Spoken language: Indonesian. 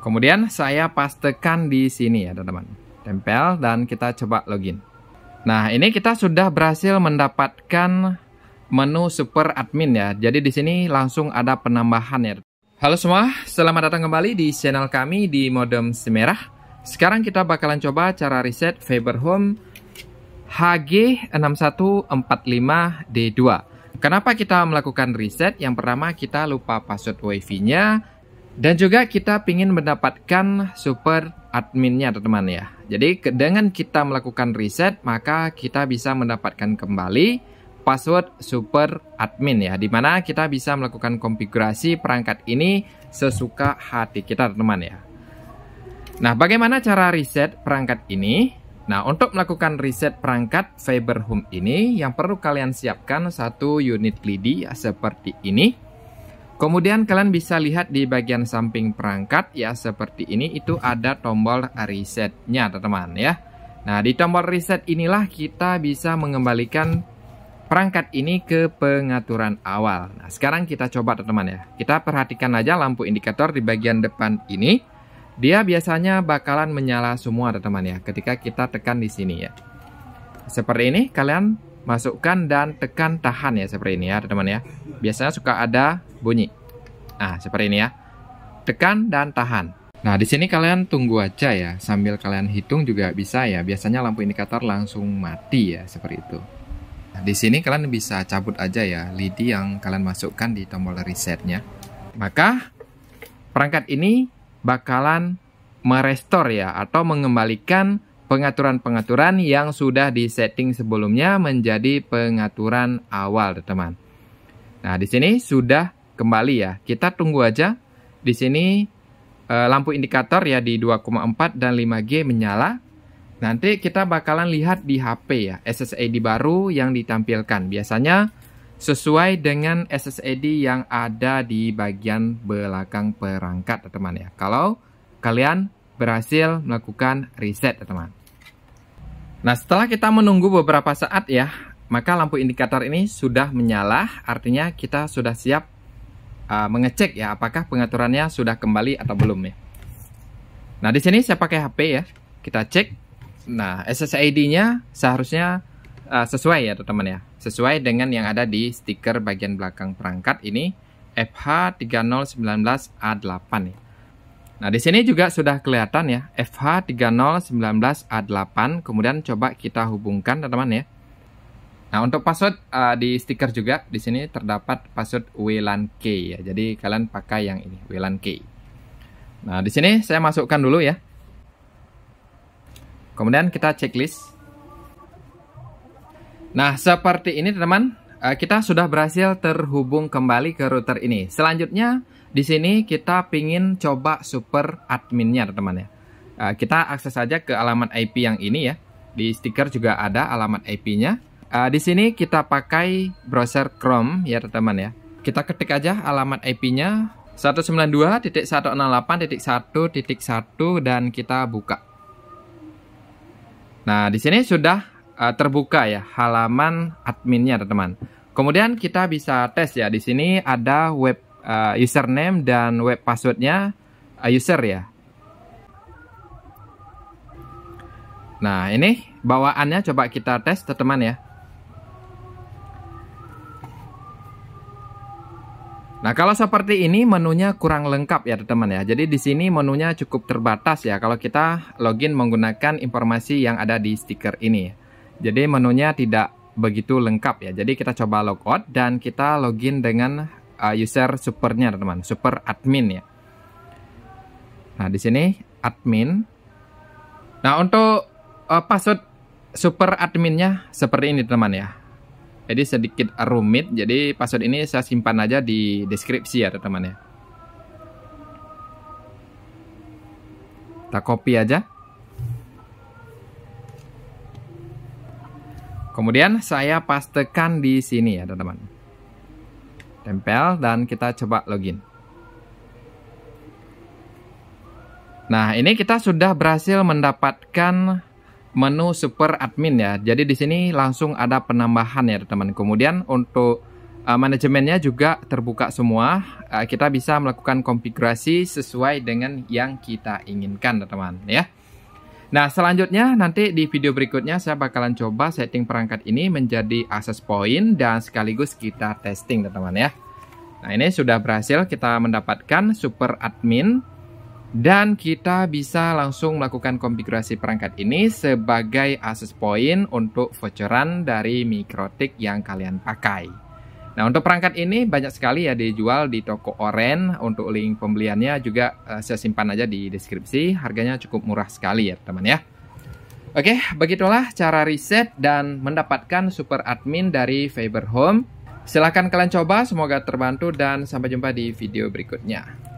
Kemudian saya pastekan di sini ya teman-teman. Tempel dan kita coba login. Nah ini kita sudah berhasil mendapatkan menu super admin ya. Jadi di sini langsung ada penambahan ya. Halo semua, selamat datang kembali di channel kami di Modem Semerah. Sekarang kita bakalan coba cara reset Faber Home HG6145D2. Kenapa kita melakukan reset? Yang pertama kita lupa password WiFi-nya, dan juga kita ingin mendapatkan super adminnya teman-teman ya. Jadi dengan kita melakukan reset maka kita bisa mendapatkan kembali password super admin ya. Dimana kita bisa melakukan konfigurasi perangkat ini sesuka hati kita teman-teman ya. Nah bagaimana cara reset perangkat ini? Nah untuk melakukan reset perangkat Fiber Home ini yang perlu kalian siapkan satu unit lidi seperti ini Kemudian kalian bisa lihat di bagian samping perangkat ya seperti ini itu ada tombol resetnya teman-teman ya. Nah di tombol reset inilah kita bisa mengembalikan perangkat ini ke pengaturan awal. Nah sekarang kita coba teman-teman ya. Kita perhatikan aja lampu indikator di bagian depan ini. Dia biasanya bakalan menyala semua teman-teman ya ketika kita tekan di sini ya. Seperti ini kalian masukkan dan tekan tahan ya seperti ini ya teman-teman ya. Biasanya suka ada bunyi. Nah, seperti ini ya. Tekan dan tahan. Nah, di sini kalian tunggu aja ya, sambil kalian hitung juga bisa ya. Biasanya lampu indikator langsung mati ya, seperti itu. Nah, di sini kalian bisa cabut aja ya lidi yang kalian masukkan di tombol resetnya. Maka perangkat ini bakalan merestor ya atau mengembalikan pengaturan-pengaturan yang sudah di setting sebelumnya menjadi pengaturan awal, teman. Nah, di sini sudah kembali ya. Kita tunggu aja. Di sini eh, lampu indikator ya di 2,4 dan 5G menyala. Nanti kita bakalan lihat di HP ya, SSID baru yang ditampilkan. Biasanya sesuai dengan SSID yang ada di bagian belakang perangkat, teman ya. Kalau kalian berhasil melakukan reset teman. Nah setelah kita menunggu beberapa saat ya, maka lampu indikator ini sudah menyala, artinya kita sudah siap uh, mengecek ya apakah pengaturannya sudah kembali atau belum ya. Nah di sini saya pakai HP ya, kita cek. Nah SSID-nya seharusnya uh, sesuai ya teman-teman ya, sesuai dengan yang ada di stiker bagian belakang perangkat ini FH3019A8 ya. Nah, di sini juga sudah kelihatan ya, FH3019A8. Kemudian coba kita hubungkan, teman-teman ya. Nah, untuk password uh, di stiker juga di sini terdapat password WLAN key ya. Jadi kalian pakai yang ini, WLAN key. Nah, di sini saya masukkan dulu ya. Kemudian kita checklist. Nah, seperti ini teman-teman. Eh, kita sudah berhasil terhubung kembali ke router ini. Selanjutnya di sini kita pingin coba super adminnya teman-teman ya. Eh, kita akses saja ke alamat IP yang ini ya. Di stiker juga ada alamat IP-nya. Eh, di sini kita pakai browser Chrome ya teman-teman ya. Kita ketik aja alamat IP-nya 192.168.1.1 dan kita buka. Nah, di sini sudah uh, terbuka ya halaman adminnya teman-teman. Kemudian kita bisa tes ya di sini ada web uh, username dan web passwordnya uh, user ya. Nah ini bawaannya coba kita tes teman-teman ya. Nah, kalau seperti ini menunya kurang lengkap ya teman-teman ya. Jadi di sini menunya cukup terbatas ya kalau kita login menggunakan informasi yang ada di stiker ini. Jadi menunya tidak begitu lengkap ya. Jadi kita coba logout dan kita login dengan uh, user supernya teman-teman, super admin ya. Nah, di sini admin. Nah, untuk uh, password super adminnya seperti ini teman ya. Jadi sedikit rumit, jadi password ini saya simpan aja di deskripsi ya teman ya. Kita copy aja. Kemudian saya pastekan di sini ya teman-teman. Tempel dan kita coba login. Nah, ini kita sudah berhasil mendapatkan menu super admin ya. Jadi di sini langsung ada penambahan ya teman-teman. Kemudian untuk uh, manajemennya juga terbuka semua. Uh, kita bisa melakukan konfigurasi sesuai dengan yang kita inginkan teman-teman ya. Nah, selanjutnya nanti di video berikutnya saya bakalan coba setting perangkat ini menjadi access point dan sekaligus kita testing teman-teman ya. Nah, ini sudah berhasil kita mendapatkan super admin dan kita bisa langsung melakukan konfigurasi perangkat ini sebagai access point untuk voucheran dari Mikrotik yang kalian pakai. Nah, untuk perangkat ini banyak sekali ya dijual di toko Oren. Untuk link pembeliannya juga uh, saya simpan aja di deskripsi. Harganya cukup murah sekali ya, teman ya. Oke, begitulah cara riset dan mendapatkan super admin dari Fiber Home. Silahkan kalian coba, semoga terbantu dan sampai jumpa di video berikutnya.